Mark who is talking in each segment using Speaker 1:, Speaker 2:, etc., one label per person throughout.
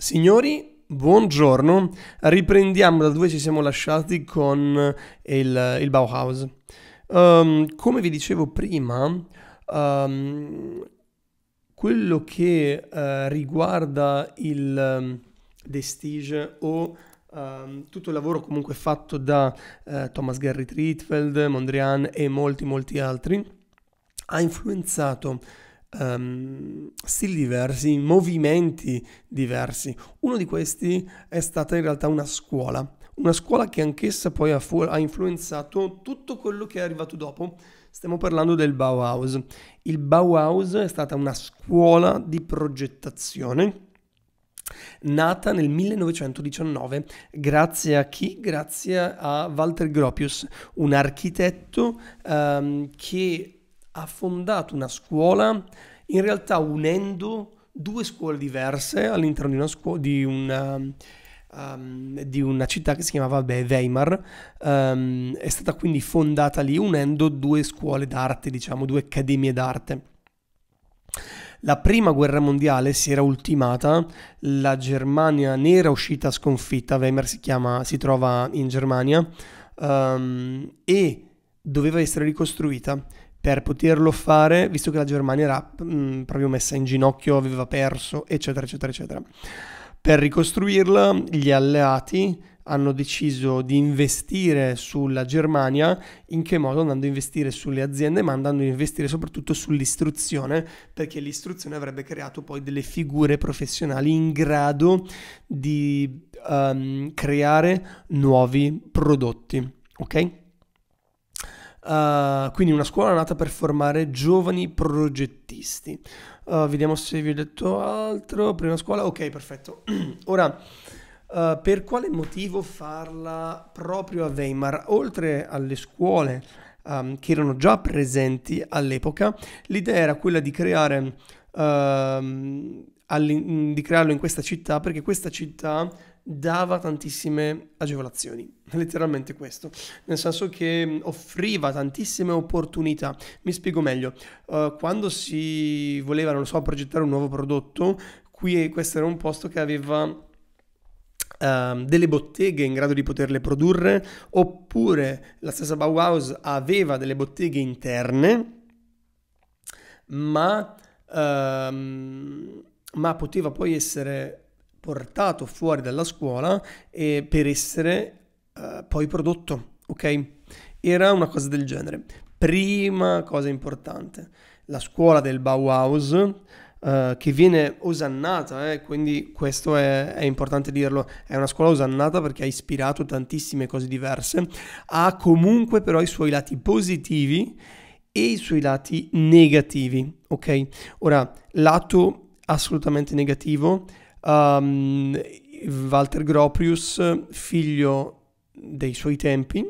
Speaker 1: Signori, buongiorno. Riprendiamo da dove ci siamo lasciati con il, il Bauhaus. Um, come vi dicevo prima, um, quello che uh, riguarda il ehm, Destige o tutto il lavoro comunque fatto da uh, Thomas Gary Tritfeld, Mondrian e molti molti altri ha influenzato um, stili diversi, movimenti diversi. Uno di questi è stata in realtà una scuola, una scuola che anch'essa poi ha, fu- ha influenzato tutto quello che è arrivato dopo. Stiamo parlando del Bauhaus. Il Bauhaus è stata una scuola di progettazione nata nel 1919 grazie a chi? Grazie a Walter Gropius, un architetto um, che ha fondato una scuola, in realtà unendo due scuole diverse all'interno di una, scuola, di una, um, di una città che si chiamava beh, Weimar. Um, è stata quindi fondata lì unendo due scuole d'arte, diciamo, due accademie d'arte. La prima guerra mondiale si era ultimata, la Germania ne era uscita sconfitta, Weimar si, chiama, si trova in Germania, um, e doveva essere ricostruita per poterlo fare, visto che la Germania era mh, mm, proprio messa in ginocchio, aveva perso, eccetera, eccetera, eccetera. Per ricostruirla, gli alleati hanno deciso di investire sulla Germania, in che modo? Andando a investire sulle aziende, ma andando a investire soprattutto sull'istruzione, perché l'istruzione avrebbe creato poi delle figure professionali in grado di um, creare nuovi prodotti, ok? Uh, quindi una scuola nata per formare giovani progettisti. Uh, vediamo se vi ho detto altro. Prima scuola, ok, perfetto. Ora, uh, per quale motivo farla proprio a Weimar? Oltre alle scuole um, che erano già presenti all'epoca, l'idea era quella di creare... Ehm, di crearlo in questa città perché questa città dava tantissime agevolazioni, letteralmente questo, nel senso che mm, offriva tantissime opportunità. Mi spiego meglio, uh, quando si voleva, non so, progettare un nuovo prodotto, qui questo era un posto che aveva Uh, delle botteghe in grado di poterle produrre, oppure la stessa Bauhaus aveva delle botteghe interne, ma, uh, ma poteva poi essere portato fuori dalla scuola eh, per essere eh, poi prodotto, ok? Era una cosa del genere. Prima cosa importante, la scuola del Bauhaus Uh, che viene osannata, eh, quindi questo è, è, importante dirlo, è una scuola osannata perché ha ispirato tantissime cose diverse, ha comunque però i suoi lati positivi e i suoi lati negativi, ok? Ora, lato assolutamente negativo, um, Walter Gropius, figlio dei suoi tempi,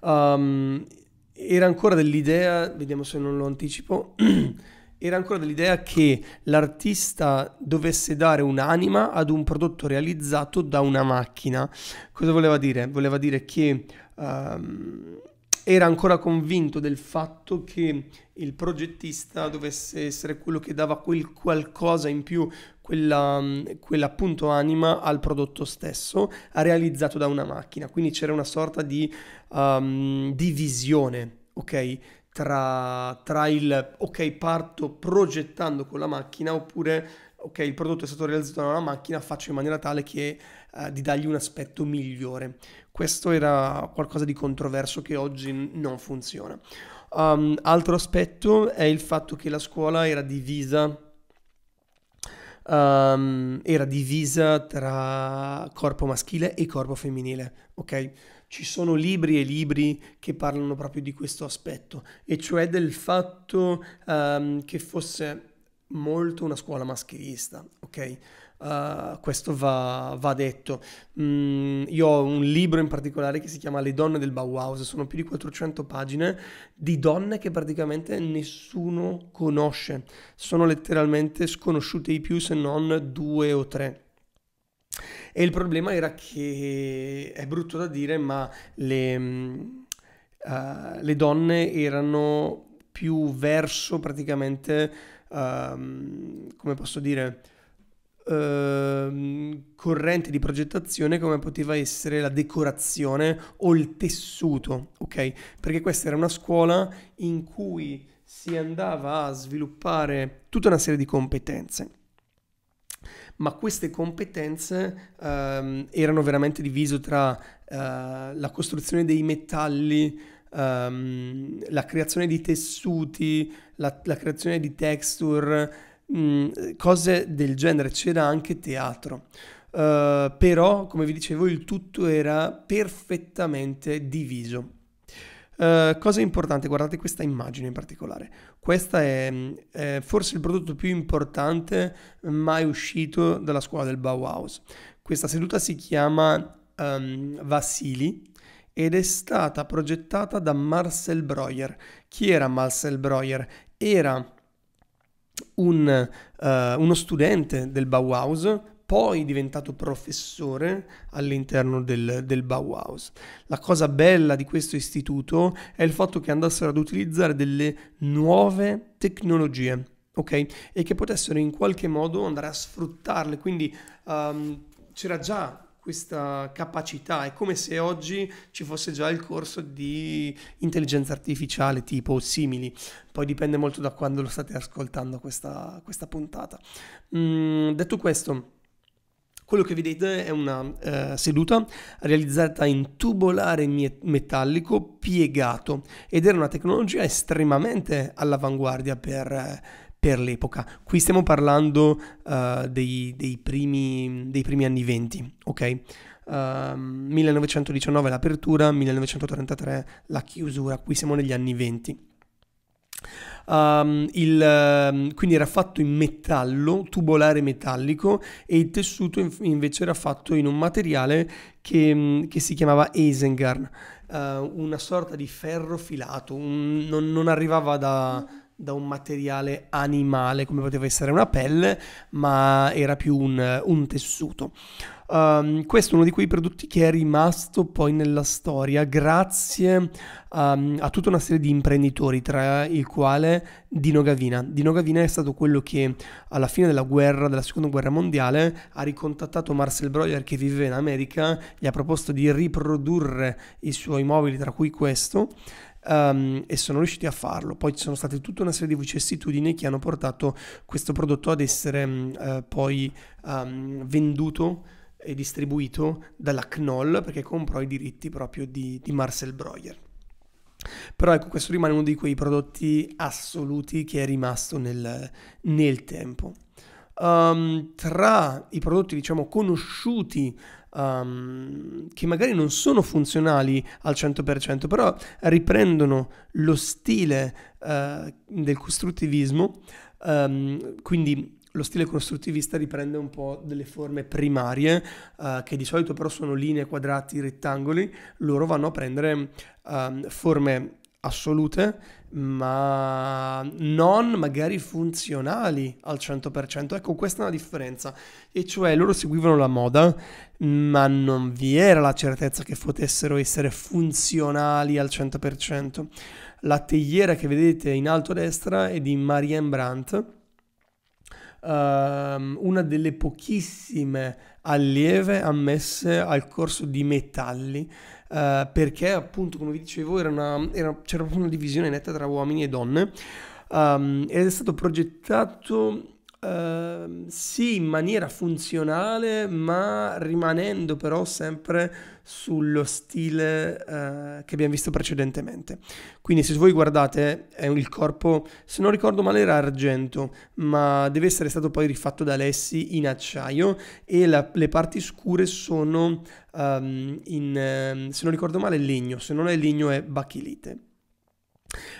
Speaker 1: um, era ancora dell'idea, vediamo se non lo anticipo, era ancora dell'idea che l'artista dovesse dare un'anima ad un prodotto realizzato da una macchina. Cosa voleva dire? Voleva dire che um, era ancora convinto del fatto che il progettista dovesse essere quello che dava quel qualcosa in più, quella, mm, quella appunto anima al prodotto stesso, realizzato da una macchina. Quindi c'era una sorta di um, divisione, ok? Tra, tra il ok parto progettando con la macchina oppure ok il prodotto è stato realizzato da una macchina, faccio in maniera tale che eh, di dargli un aspetto migliore. Questo era qualcosa di controverso che oggi non funziona. Um, altro aspetto è il fatto che la scuola era divisa Um, era divisa tra corpo maschile e corpo femminile, ok? Ci sono libri e libri che parlano proprio di questo aspetto, e cioè del fatto um, che fosse molto una scuola maschilista, ok? Uh, questo va, va detto. Mm, io ho un libro in particolare che si chiama Le donne del Bauhaus, sono più di 400 pagine di donne che praticamente nessuno conosce, sono letteralmente sconosciute di più se non due o tre. E il problema era che è brutto da dire, ma le, uh, le donne erano più verso praticamente, uh, come posso dire, Ehm, corrente di progettazione come poteva essere la decorazione o il tessuto, ok? Perché questa era una scuola in cui si andava a sviluppare tutta una serie di competenze. Ma queste competenze ehm, erano veramente divise tra eh, la costruzione dei metalli, ehm, la creazione di tessuti, la, la creazione di texture, Mm, cose del genere, c'era anche teatro. Uh, però, come vi dicevo, il tutto era perfettamente diviso. Uh, cosa importante, guardate questa immagine in particolare. Questo è, mm, è, forse il prodotto più importante mai uscito dalla scuola del Bauhaus. Questa seduta si chiama um, Vassili ed è stata progettata da Marcel Breuer. Chi era Marcel Breuer? Era un, uh, uno studente del Bauhaus, poi diventato professore all'interno del, del, Bauhaus. La cosa bella di questo istituto è il fatto che andassero ad utilizzare delle nuove tecnologie, ok? E che potessero in qualche modo andare a sfruttarle, quindi um, c'era già questa capacità. È come se oggi ci fosse già il corso di intelligenza artificiale tipo simili, poi dipende molto da quando lo state ascoltando questa, questa puntata. Mm, detto questo, quello che vedete è una eh, seduta realizzata in tubolare metallico piegato ed era una tecnologia estremamente all'avanguardia per... Eh, per l'epoca. Qui stiamo parlando uh, dei, dei, primi, dei, primi, anni 20, ok? Uh, ehm, 1919 l'apertura, 1933 la chiusura, qui siamo negli anni 20. Um, ehm, il, uh, quindi era fatto in metallo, tubolare metallico e il tessuto in, invece era fatto in un materiale che, mm, che si chiamava Eisengarn, uh, una sorta di ferro filato, un, non, non, arrivava da, da un materiale animale come poteva essere una pelle, ma era più un, un tessuto. Um, questo è uno di quei prodotti che è rimasto poi nella storia grazie um, a tutta una serie di imprenditori, tra il quale Dino Gavina. Dino Gavina è stato quello che alla fine della guerra, della seconda guerra mondiale, ha ricontattato Marcel Breuer che viveva in America, gli ha proposto di riprodurre i suoi mobili, tra cui questo, um, e sono riusciti a farlo. Poi ci sono state tutta una serie di vicissitudini che hanno portato questo prodotto ad essere uh, poi um, venduto e distribuito dalla CNOL perché comprò i diritti proprio di, di Marcel Breuer. Però ecco, questo rimane uno di quei prodotti assoluti che è rimasto nel, nel tempo. Um, tra i prodotti diciamo conosciuti um, che magari non sono funzionali al 100%, però riprendono lo stile uh, del costruttivismo, um, quindi lo stile costruttivista riprende un po' delle forme primarie, uh, che di solito però sono linee, quadrati, rettangoli, loro vanno a prendere uh, forme assolute ma non magari funzionali al 100%. Ecco, questa è una differenza. E cioè loro seguivano la moda, ma non vi era la certezza che potessero essere funzionali al 100%. La tegliera che vedete in alto a destra è di Marianne Brandt, ehm, una delle pochissime allieve ammesse al corso di metalli eh, perché appunto come vi dicevo era una, era, c'era proprio una divisione netta tra uomini e donne um, ed è stato progettato Ehm, sì, in maniera funzionale, ma rimanendo però sempre sullo stile uh, che abbiamo visto precedentemente. Quindi se voi guardate è il corpo, se non ricordo male era argento, ma deve essere stato poi rifatto da Alessi in acciaio e la, le parti scure sono um, in, ehm, se non ricordo male, legno, se non è legno è bachilite.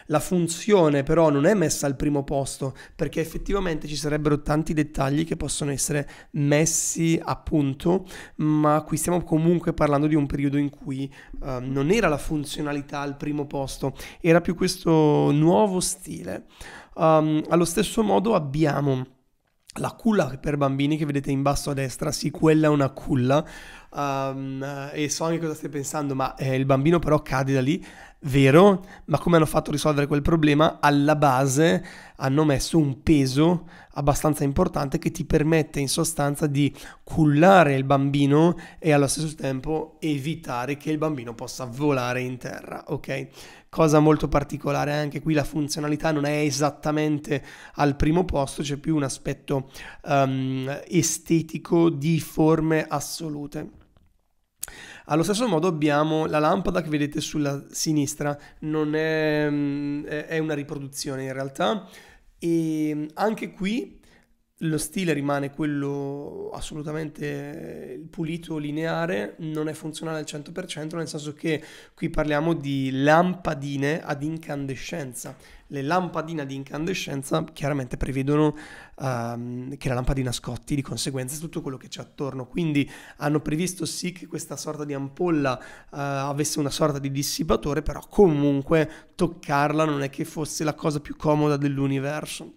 Speaker 1: La funzione però non è messa al primo posto perché effettivamente ci sarebbero tanti dettagli che possono essere messi a punto, ma qui stiamo comunque parlando di un periodo in cui uh, non era la funzionalità al primo posto, era più questo nuovo stile. Um, allo stesso modo abbiamo la culla per bambini che vedete in basso a destra, sì, quella è una culla um, e so anche cosa stai pensando, ma eh, il bambino però cade da lì Vero, ma come hanno fatto a risolvere quel problema? Alla base hanno messo un peso abbastanza importante che ti permette in sostanza di cullare il bambino e allo stesso tempo evitare che il bambino possa volare in terra, ok? Cosa molto particolare, anche qui la funzionalità non è esattamente al primo posto, c'è più un aspetto um, estetico di forme assolute. Allo stesso modo abbiamo la lampada che vedete sulla sinistra, non è, mm, è una riproduzione in realtà e mm, anche qui lo stile rimane quello assolutamente eh, pulito, lineare, non è funzionale al 100%, nel senso che qui parliamo di lampadine ad incandescenza, le lampadine di incandescenza chiaramente prevedono um, che la lampadina scotti, di conseguenza tutto quello che c'è attorno. Quindi hanno previsto sì che questa sorta di ampolla uh, avesse una sorta di dissipatore, però comunque toccarla non è che fosse la cosa più comoda dell'universo.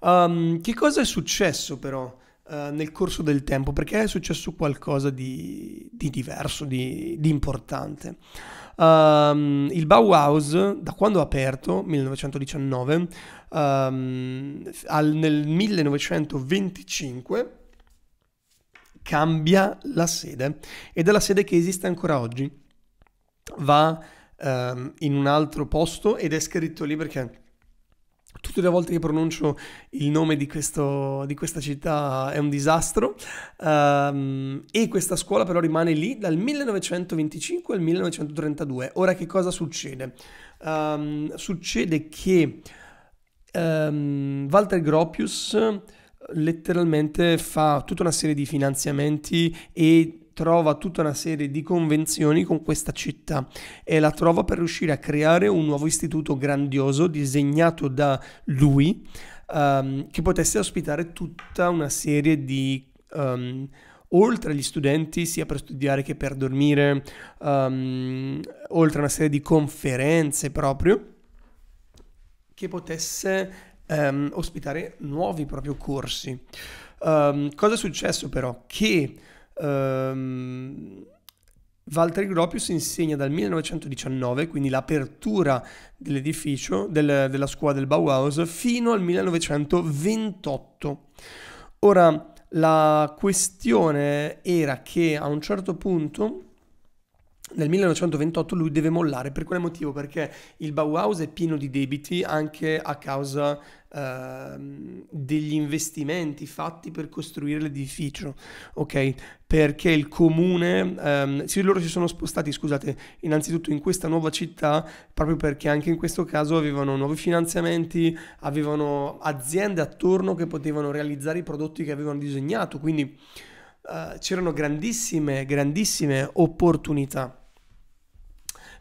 Speaker 1: Um, che cosa è successo però? Eh, nel corso del tempo, perché è successo qualcosa di, di diverso, di, di importante. Um, il Bauhaus, da quando è aperto, 1919, um, ehm, al, nel 1925 cambia la sede ed è la sede che esiste ancora oggi. Va um, in un altro posto ed è scritto lì perché Tutte le volte che pronuncio il nome di, questo, di questa città è un disastro um, e questa scuola però rimane lì dal 1925 al 1932. Ora che cosa succede? Um, succede che um, Walter Gropius letteralmente fa tutta una serie di finanziamenti e trova tutta una serie di convenzioni con questa città e la trova per riuscire a creare un nuovo istituto grandioso disegnato da lui um, che potesse ospitare tutta una serie di... Um, oltre agli studenti, sia per studiare che per dormire, um, oltre a una serie di conferenze proprio, che potesse um, ospitare nuovi proprio corsi. Um, cosa è successo però? Che Um, ehm, Valtteri Gropius insegna dal 1919, quindi l'apertura dell'edificio del, della scuola del Bauhaus, fino al 1928. Ora, la questione era che a un certo punto nel 1928 lui deve mollare per quale motivo? Perché il Bauhaus è pieno di debiti anche a causa eh, degli investimenti fatti per costruire l'edificio, ok? Perché il comune, ehm, sì, loro si sono spostati, scusate, innanzitutto in questa nuova città proprio perché anche in questo caso avevano nuovi finanziamenti, avevano aziende attorno che potevano realizzare i prodotti che avevano disegnato, quindi eh, c'erano grandissime, grandissime opportunità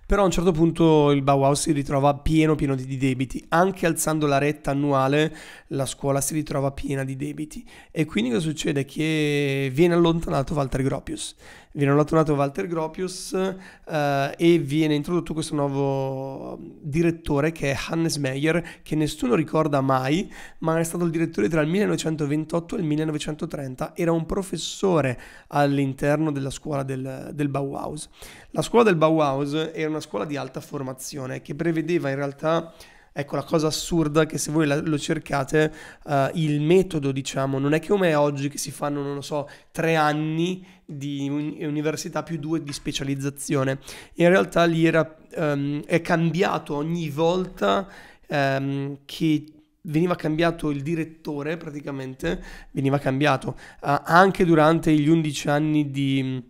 Speaker 1: però a un certo punto il Bauhaus si ritrova pieno pieno di debiti, anche alzando la retta annuale la scuola si ritrova piena di debiti e quindi cosa succede? Che viene allontanato Walter Gropius viene allontanato Walter Gropius eh, e viene introdotto questo nuovo direttore che è Hannes Meyer, che nessuno ricorda mai, ma è stato il direttore tra il 1928 e il 1930, era un professore all'interno della scuola del, del Bauhaus. La scuola del Bauhaus era una scuola di alta formazione che prevedeva in realtà... Ecco la cosa assurda che se voi la, lo cercate, uh, il metodo, diciamo, non è che come oggi che si fanno, non lo so, tre anni di università più due di specializzazione. In realtà lì era, um, ehm, è cambiato ogni volta um, che veniva cambiato il direttore praticamente, veniva cambiato uh, anche durante gli 11 anni di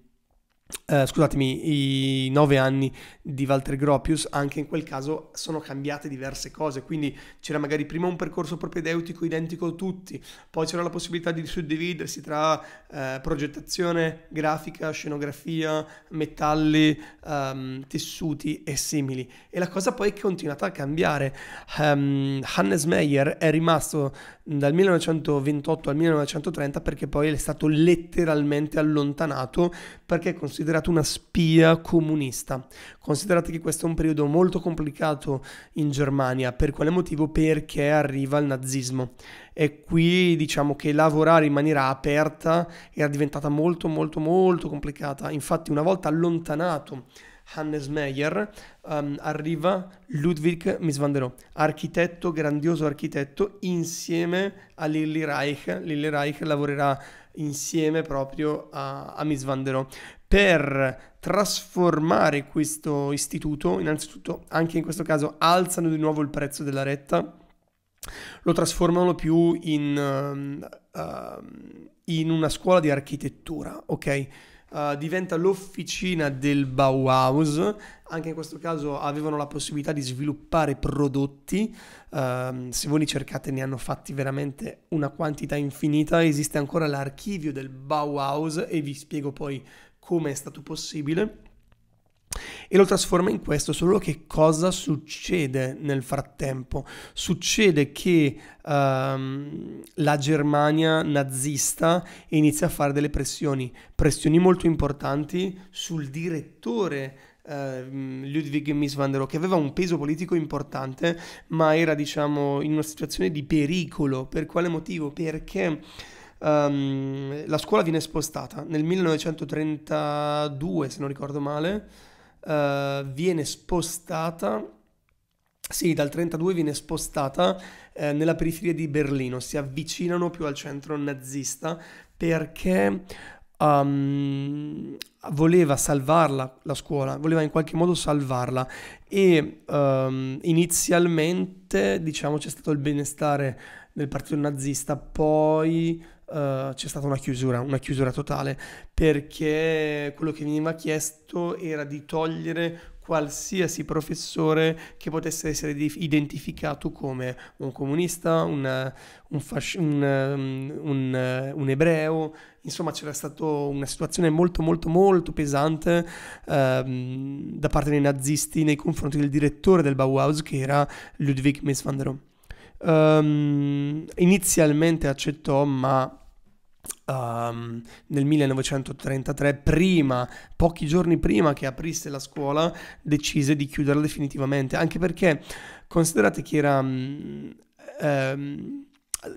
Speaker 1: eh, scusatemi, i nove anni di Walter Gropius, anche in quel caso sono cambiate diverse cose, quindi c'era magari prima un percorso propedeutico identico a tutti, poi c'era la possibilità di suddividersi tra uh, progettazione, grafica, scenografia, metalli, um, tessuti e simili. E la cosa poi è continuata a cambiare. Um, Hannes Meyer è rimasto dal 1928 al 1930 perché poi è stato letteralmente allontanato perché considerato considerato una spia comunista. Considerate che questo è un periodo molto complicato in Germania, per quale motivo? Perché arriva il nazismo e qui diciamo che lavorare in maniera aperta era diventata molto molto molto complicata. Infatti una volta allontanato Hannes Meyer, um, arriva Ludwig Misvanderò, architetto, grandioso architetto, insieme a Lilly Reich. Lilly Reich lavorerà insieme proprio a, a Miss Vanderò per trasformare questo istituto, innanzitutto anche in questo caso alzano di nuovo il prezzo della retta, lo trasformano più in, uh, in una scuola di architettura, ok? uh, diventa l'officina del Bauhaus. Anche in questo caso avevano la possibilità di sviluppare prodotti. Uh, se voi li cercate, ne hanno fatti veramente una quantità infinita. Esiste ancora l'archivio del Bauhaus e vi spiego poi come è stato possibile e lo trasforma in questo, solo che cosa succede nel frattempo? Succede che um, la Germania nazista inizia a fare delle pressioni, pressioni molto importanti sul direttore Uh, Ludwig Mies van der Rohe, che aveva un peso politico importante, ma era diciamo in una situazione di pericolo. Per quale motivo? Perché um, la scuola viene spostata nel 1932, se non ricordo male uh, viene spostata, sì, dal 32 viene spostata uh, nella periferia di Berlino, si avvicinano più al centro nazista perché um, voleva salvarla la scuola, voleva in qualche modo salvarla e um, inizialmente diciamo c'è stato il benestare del partito nazista, poi eh, c'è stata una chiusura, una chiusura totale, perché quello che veniva chiesto era di togliere qualsiasi professore che potesse essere identificato come un comunista, una, un, fasc- un, um, un, un, ebreo, insomma c'era stata una situazione molto molto molto pesante ehm, da parte dei nazisti nei confronti del direttore del Bauhaus che era Ludwig Mies van der Rohe um, inizialmente accettò ma Um, nel 1933, prima, pochi giorni prima che aprisse la scuola, decise di chiuderla definitivamente, anche perché considerate che era um,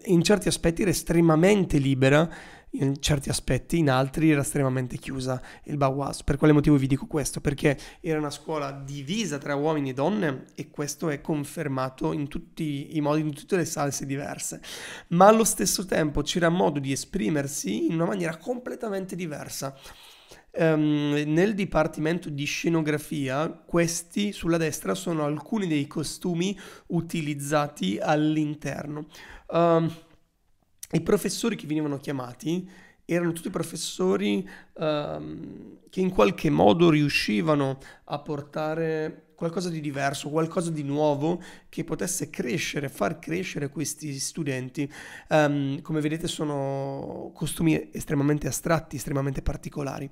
Speaker 1: in certi aspetti era estremamente libera in certi aspetti, in altri era estremamente chiusa il Bauhaus. Per quale motivo vi dico questo? Perché era una scuola divisa tra uomini e donne e questo è confermato in tutti i modi, in tutte le salse diverse. Ma allo stesso tempo c'era modo di esprimersi in una maniera completamente diversa. Um, nel dipartimento di scenografia, questi sulla destra sono alcuni dei costumi utilizzati all'interno. Um, i professori che venivano chiamati erano tutti professori um, che in qualche modo riuscivano a portare qualcosa di diverso, qualcosa di nuovo che potesse crescere, far crescere questi studenti. Um, come vedete sono costumi estremamente astratti, estremamente particolari,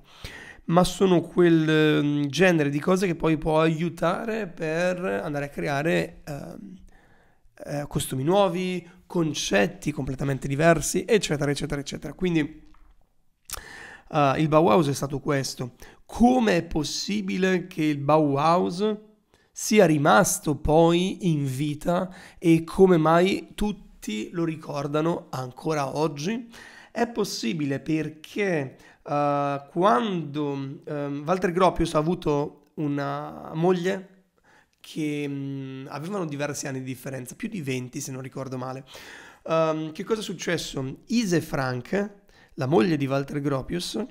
Speaker 1: ma sono quel ehm, genere di cose che poi può aiutare per andare a creare um, uh, costumi nuovi, concetti completamente diversi, eccetera, eccetera, eccetera. Quindi uh, il Bauhaus è stato questo. Come è possibile che il Bauhaus sia rimasto poi in vita e come mai tutti lo ricordano ancora oggi? È possibile perché uh, quando um, Walter Gropius ha avuto una moglie che mh, avevano diversi anni di differenza, più di 20 se non ricordo male. Um, che cosa è successo? Ise Frank, la moglie di Walter Gropius,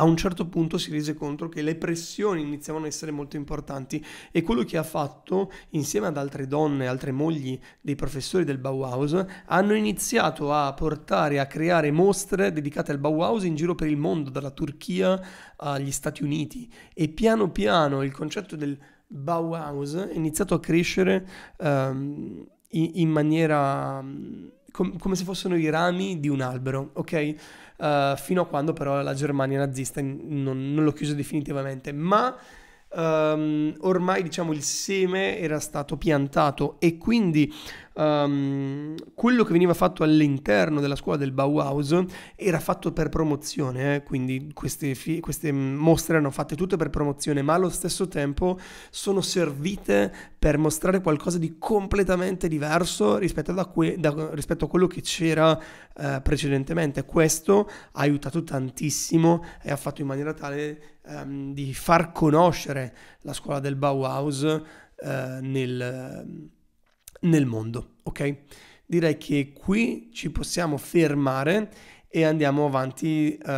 Speaker 1: a un certo punto si rese conto che le pressioni iniziavano a essere molto importanti e quello che ha fatto insieme ad altre donne, altre mogli dei professori del Bauhaus, hanno iniziato a portare, a creare mostre dedicate al Bauhaus in giro per il mondo, dalla Turchia agli Stati Uniti e piano piano il concetto del Bauhaus è iniziato a crescere um, ehm, in, in, maniera mm, com, come se fossero i rami di un albero, ok? Uh, fino a quando però la Germania nazista non, non lo chiuse definitivamente, ma um, ormai diciamo il seme era stato piantato e quindi um, quello che veniva fatto all'interno della scuola del Bauhaus era fatto per promozione, eh? quindi queste, fi- queste mostre erano fatte tutte per promozione, ma allo stesso tempo sono servite per mostrare qualcosa di completamente diverso rispetto, que- da- rispetto a quello che c'era eh, precedentemente. Questo ha aiutato tantissimo e ha fatto in maniera tale ehm, di far conoscere la scuola del Bauhaus eh, nel nel mondo, ok? Direi che qui ci possiamo fermare e andiamo avanti uh,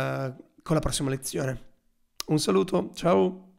Speaker 1: con la prossima lezione. Un saluto, ciao!